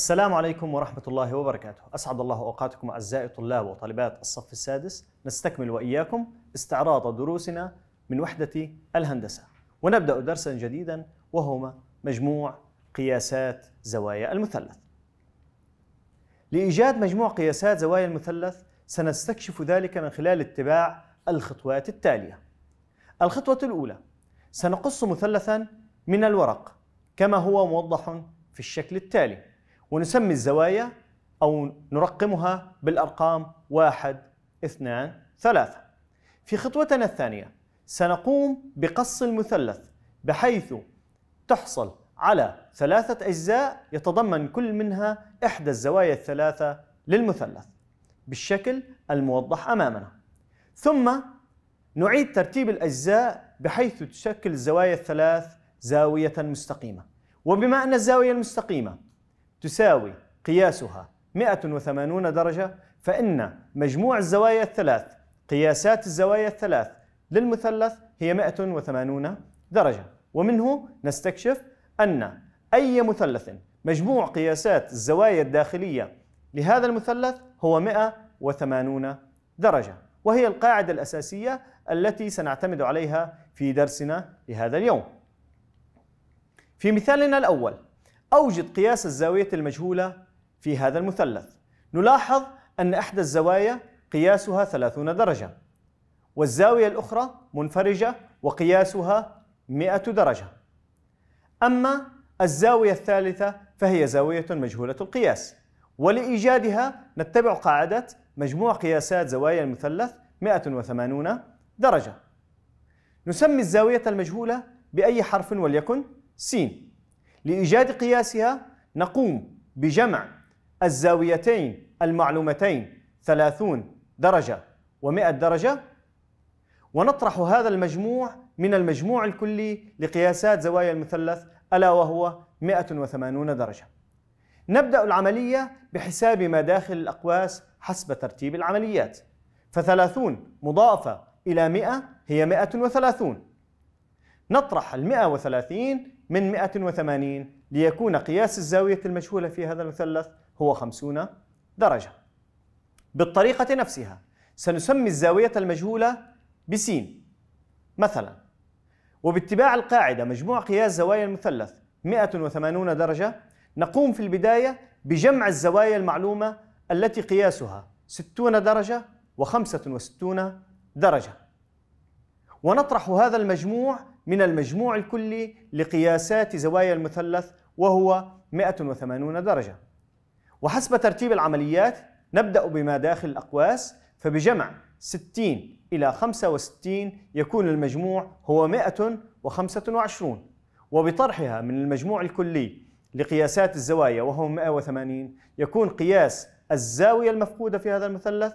السلام عليكم ورحمة الله وبركاته أسعد الله أوقاتكم أعزائي طلاب وطالبات الصف السادس نستكمل وإياكم استعراض دروسنا من وحدة الهندسة ونبدأ درسا جديدا وهما مجموع قياسات زوايا المثلث لإيجاد مجموع قياسات زوايا المثلث سنستكشف ذلك من خلال اتباع الخطوات التالية الخطوة الأولى سنقص مثلثا من الورق كما هو موضح في الشكل التالي ونسمي الزوايا أو نرقمها بالأرقام واحد اثنان ثلاثة في خطوتنا الثانية سنقوم بقص المثلث بحيث تحصل على ثلاثة أجزاء يتضمن كل منها إحدى الزوايا الثلاثة للمثلث بالشكل الموضح أمامنا ثم نعيد ترتيب الأجزاء بحيث تشكل الزوايا الثلاث زاوية مستقيمة وبما أن الزاوية المستقيمة تساوي قياسها 180 درجة فإن مجموع الزوايا الثلاث قياسات الزوايا الثلاث للمثلث هي 180 درجة ومنه نستكشف أن أي مثلث مجموع قياسات الزوايا الداخلية لهذا المثلث هو 180 درجة وهي القاعدة الأساسية التي سنعتمد عليها في درسنا لهذا اليوم في مثالنا الأول أوجد قياس الزاوية المجهولة في هذا المثلث نلاحظ أن إحدى الزوايا قياسها 30 درجة والزاوية الأخرى منفرجة وقياسها 100 درجة أما الزاوية الثالثة فهي زاوية مجهولة القياس ولإيجادها نتبع قاعدة مجموع قياسات زوايا المثلث 180 درجة نسمي الزاوية المجهولة بأي حرف وليكن سين لإيجاد قياسها نقوم بجمع الزاويتين المعلومتين 30 درجة و100 درجة ونطرح هذا المجموع من المجموع الكلي لقياسات زوايا المثلث ألا وهو 180 درجة نبدأ العملية بحساب ما داخل الأقواس حسب ترتيب العمليات ف30 مضافة إلى 100 هي 130 نطرح ال 130 من 180 ليكون قياس الزاوية المجهولة في هذا المثلث هو 50 درجة بالطريقة نفسها سنسمي الزاوية المجهولة بسين مثلا وباتباع القاعدة مجموع قياس زوايا المثلث 180 درجة نقوم في البداية بجمع الزوايا المعلومة التي قياسها 60 درجة و65 درجة ونطرح هذا المجموع من المجموع الكلي لقياسات زوايا المثلث وهو 180 درجة وحسب ترتيب العمليات نبدأ بما داخل الأقواس فبجمع 60 إلى 65 يكون المجموع هو 125 وبطرحها من المجموع الكلي لقياسات الزوايا وهو 180 يكون قياس الزاوية المفقودة في هذا المثلث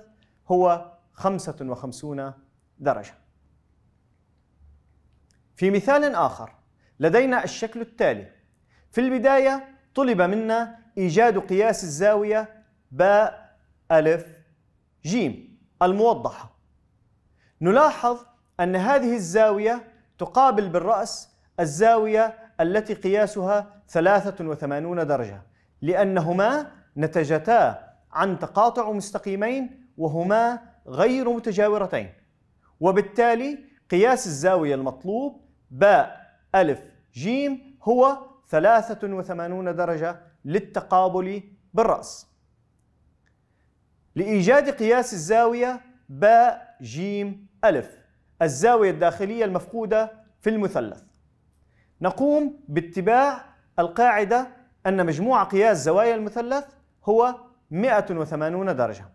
هو 55 درجة في مثال آخر لدينا الشكل التالي في البداية طلب منا إيجاد قياس الزاوية باء ألف جيم الموضحة نلاحظ أن هذه الزاوية تقابل بالرأس الزاوية التي قياسها 83 درجة لأنهما نتجتا عن تقاطع مستقيمين وهما غير متجاورتين وبالتالي قياس الزاوية المطلوب باء ألف جيم هو 83 درجة للتقابل بالرأس لإيجاد قياس الزاوية باء جيم ألف الزاوية الداخلية المفقودة في المثلث نقوم باتباع القاعدة أن مجموع قياس زوايا المثلث هو 180 درجة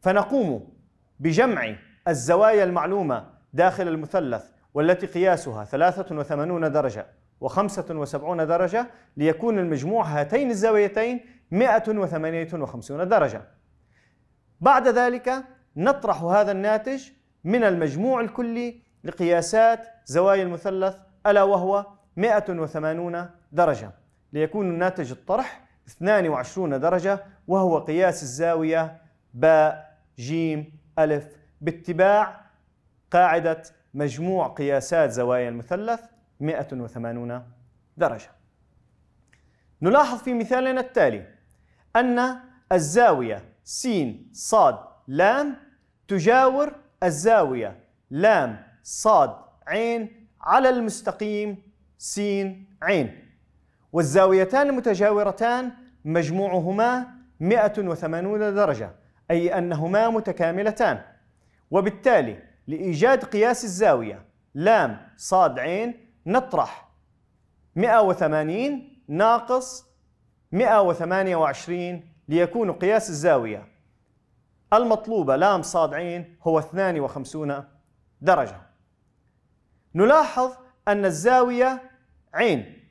فنقوم بجمع الزوايا المعلومة داخل المثلث والتي قياسها 83 درجة و75 درجة ليكون المجموع هاتين الزاويتين 158 درجة بعد ذلك نطرح هذا الناتج من المجموع الكلي لقياسات زوايا المثلث ألا وهو 180 درجة ليكون الناتج الطرح 22 درجة وهو قياس الزاوية باء جيم ألف باتباع قاعدة مجموع قياسات زوايا المثلث 180 درجة نلاحظ في مثالنا التالي أن الزاوية س ص ل تجاور الزاوية ل ص ع على المستقيم س ع والزاويتان المتجاورتان مجموعهما 180 درجة أي أنهما متكاملتان وبالتالي لإيجاد قياس الزاوية لام صاد عين نطرح 180 ناقص 128 ليكون قياس الزاوية المطلوبة لام صاد عين هو 52 درجة نلاحظ أن الزاوية عين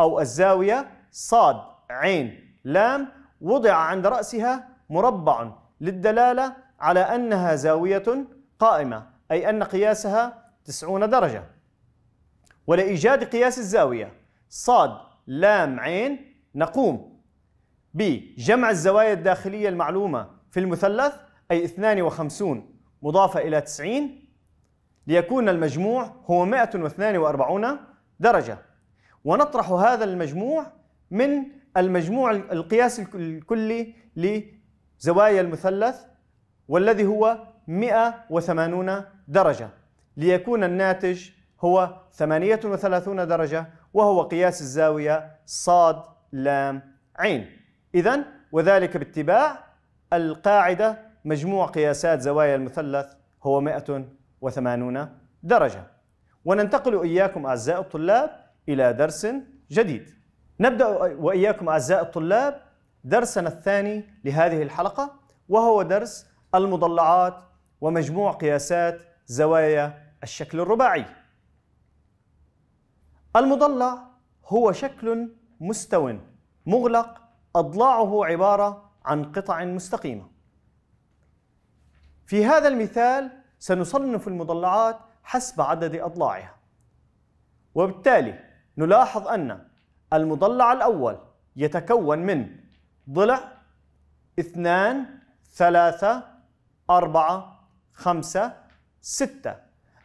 أو الزاوية صاد عين لام وضع عند رأسها مربع للدلالة على أنها زاوية قائمة أي أن قياسها 90 درجة ولإيجاد قياس الزاوية صاد لام عين نقوم بجمع الزوايا الداخلية المعلومة في المثلث أي 52 مضافة إلى 90 ليكون المجموع هو 142 درجة ونطرح هذا المجموع من المجموع القياس الكلي لزوايا المثلث والذي هو 180 درجة ليكون الناتج هو 38 درجة وهو قياس الزاوية صاد لام عين إذا وذلك باتباع القاعدة مجموع قياسات زوايا المثلث هو 180 درجة وننتقل إياكم أعزائي الطلاب إلى درس جديد نبدأ وإياكم أعزائي الطلاب درسنا الثاني لهذه الحلقة وهو درس المضلعات ومجموع قياسات زوايا الشكل الرباعي المضلع هو شكل مستو مغلق أضلاعه عبارة عن قطع مستقيمة في هذا المثال سنصنف المضلعات حسب عدد أضلاعها وبالتالي نلاحظ أن المضلع الأول يتكون من ضلع اثنان ثلاثة أربعة خمسة ستة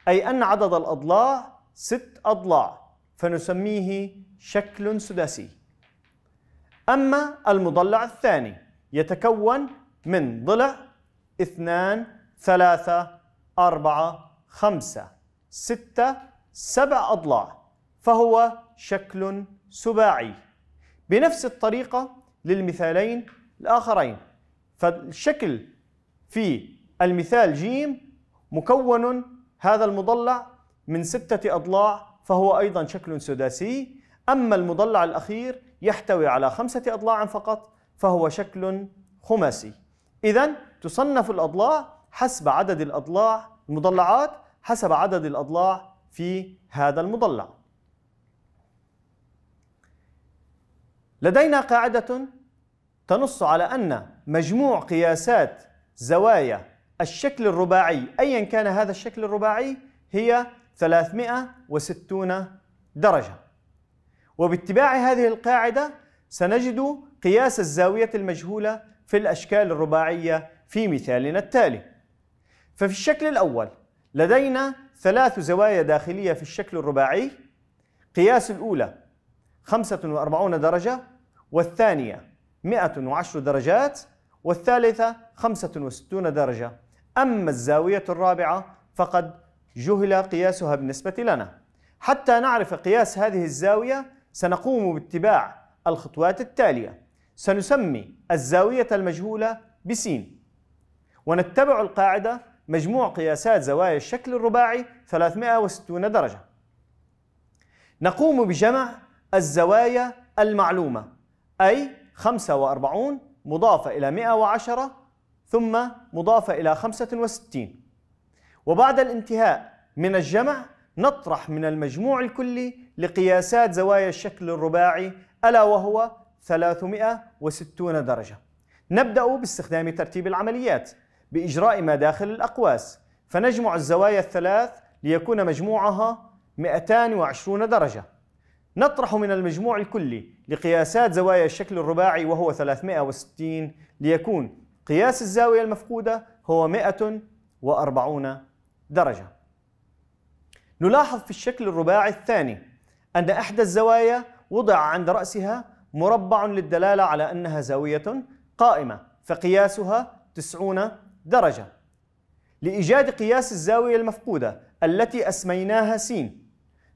أي أن عدد الأضلاع ست أضلاع فنسميه شكل سداسي أما المضلع الثاني يتكون من ضلع اثنان ثلاثة أربعة خمسة ستة سبع أضلاع فهو شكل سباعي بنفس الطريقة للمثالين الآخرين فالشكل في المثال جيم مكون هذا المضلع من ستة أضلاع فهو أيضا شكل سداسي أما المضلع الأخير يحتوي على خمسة أضلاع فقط فهو شكل خماسي إذا تصنف الأضلاع حسب عدد الأضلاع المضلعات حسب عدد الأضلاع في هذا المضلع لدينا قاعدة تنص على أن مجموع قياسات زوايا الشكل الرباعي أيا كان هذا الشكل الرباعي هي 360 درجة وباتباع هذه القاعدة سنجد قياس الزاوية المجهولة في الأشكال الرباعية في مثالنا التالي ففي الشكل الأول لدينا ثلاث زوايا داخلية في الشكل الرباعي قياس الأولى 45 درجة والثانية 110 درجات والثالثة 65 درجة أما الزاوية الرابعة فقد جهل قياسها بالنسبة لنا حتى نعرف قياس هذه الزاوية سنقوم باتباع الخطوات التالية سنسمي الزاوية المجهولة بسين ونتبع القاعدة مجموع قياسات زوايا الشكل الرباعي 360 درجة نقوم بجمع الزوايا المعلومة أي 45 مضافة إلى 110 ثم مضافة إلى 65 وبعد الانتهاء من الجمع نطرح من المجموع الكلي لقياسات زوايا الشكل الرباعي ألا وهو 360 درجة نبدأ باستخدام ترتيب العمليات بإجراء ما داخل الأقواس فنجمع الزوايا الثلاث ليكون مجموعها 220 درجة نطرح من المجموع الكلي لقياسات زوايا الشكل الرباعي وهو 360 ليكون قياس الزاوية المفقودة هو 140 درجة نلاحظ في الشكل الرباعي الثاني أن إحدى الزوايا وضع عند رأسها مربع للدلالة على أنها زاوية قائمة فقياسها 90 درجة لإيجاد قياس الزاوية المفقودة التي أسميناها س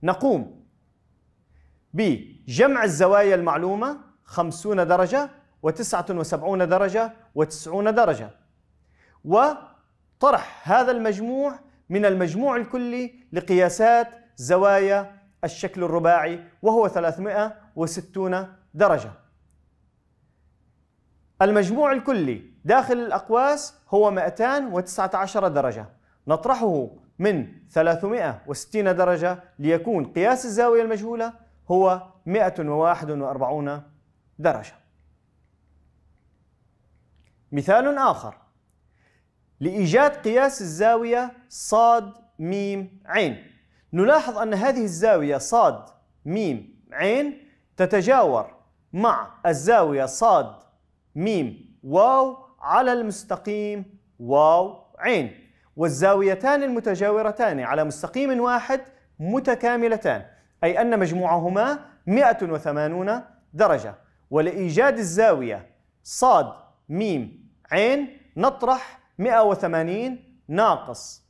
نقوم بجمع الزوايا المعلومة 50 درجة و79 درجة و90 درجة وطرح هذا المجموع من المجموع الكلي لقياسات زوايا الشكل الرباعي وهو 360 درجة المجموع الكلي داخل الأقواس هو 219 درجة نطرحه من 360 درجة ليكون قياس الزاوية المجهولة هو 141 درجة مثال آخر لإيجاد قياس الزاوية صاد ميم عين نلاحظ أن هذه الزاوية صاد ميم عين تتجاور مع الزاوية صاد ميم واو على المستقيم واو عين والزاويتان المتجاورتان على مستقيم واحد متكاملتان أي أن مجموعهما 180 درجة ولإيجاد الزاوية صاد ميم عين نطرح 180 ناقص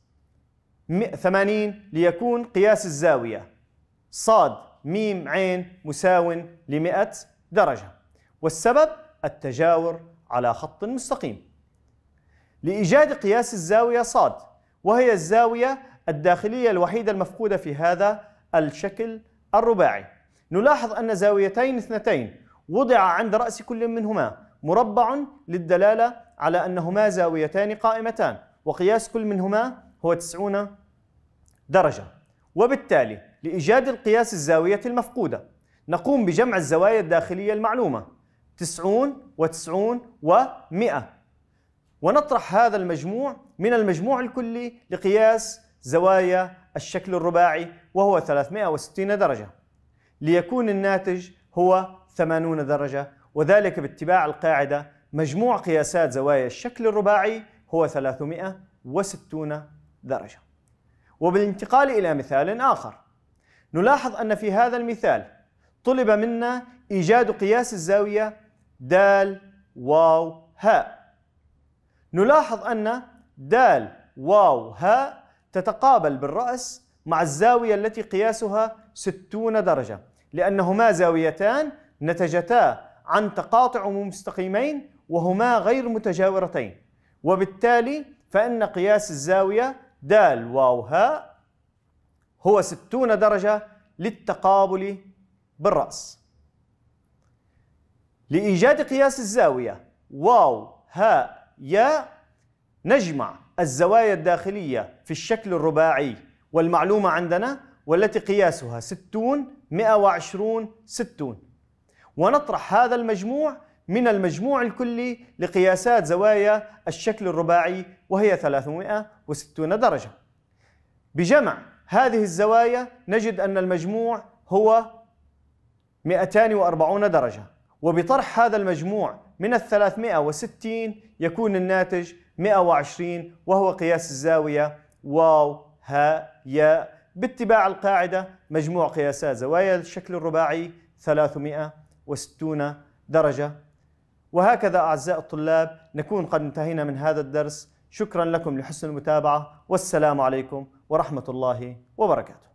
80 ليكون قياس الزاوية صاد ميم عين مساو ل 100 درجة والسبب التجاور على خط مستقيم لإيجاد قياس الزاوية صاد وهي الزاوية الداخلية الوحيدة المفقودة في هذا الشكل الرباعي نلاحظ أن زاويتين اثنتين وضع عند رأس كل منهما مربع للدلالة على أنهما زاويتان قائمتان وقياس كل منهما هو 90 درجة وبالتالي لإيجاد القياس الزاوية المفقودة نقوم بجمع الزوايا الداخلية المعلومة 90 و90 و100 ونطرح هذا المجموع من المجموع الكلي لقياس زوايا الشكل الرباعي وهو 360 درجة ليكون الناتج هو 80 درجة وذلك باتباع القاعدة مجموع قياسات زوايا الشكل الرباعي هو 360 درجة وبالانتقال إلى مثال آخر نلاحظ أن في هذا المثال طلب منا إيجاد قياس الزاوية دال واو هاء نلاحظ أن دال واو هاء تتقابل بالرأس مع الزاوية التي قياسها 60 درجة لأنهما زاويتان نتجتا عن تقاطع مستقيمين وهما غير متجاورتين وبالتالي فإن قياس الزاوية د واو هاء هو ستون درجة للتقابل بالرأس لإيجاد قياس الزاوية واو هاء ياء نجمع الزوايا الداخلية في الشكل الرباعي والمعلومة عندنا والتي قياسها 60 120 60 ونطرح هذا المجموع من المجموع الكلي لقياسات زوايا الشكل الرباعي وهي 360 درجة بجمع هذه الزوايا نجد أن المجموع هو 240 درجة وبطرح هذا المجموع من ال 360 يكون الناتج 120 وهو قياس الزاوية واو ها ياء باتباع القاعدة مجموع قياسات زوايا الشكل الرباعي 300 وستون درجة وهكذا أعزائي الطلاب نكون قد انتهينا من هذا الدرس شكرا لكم لحسن المتابعة والسلام عليكم ورحمة الله وبركاته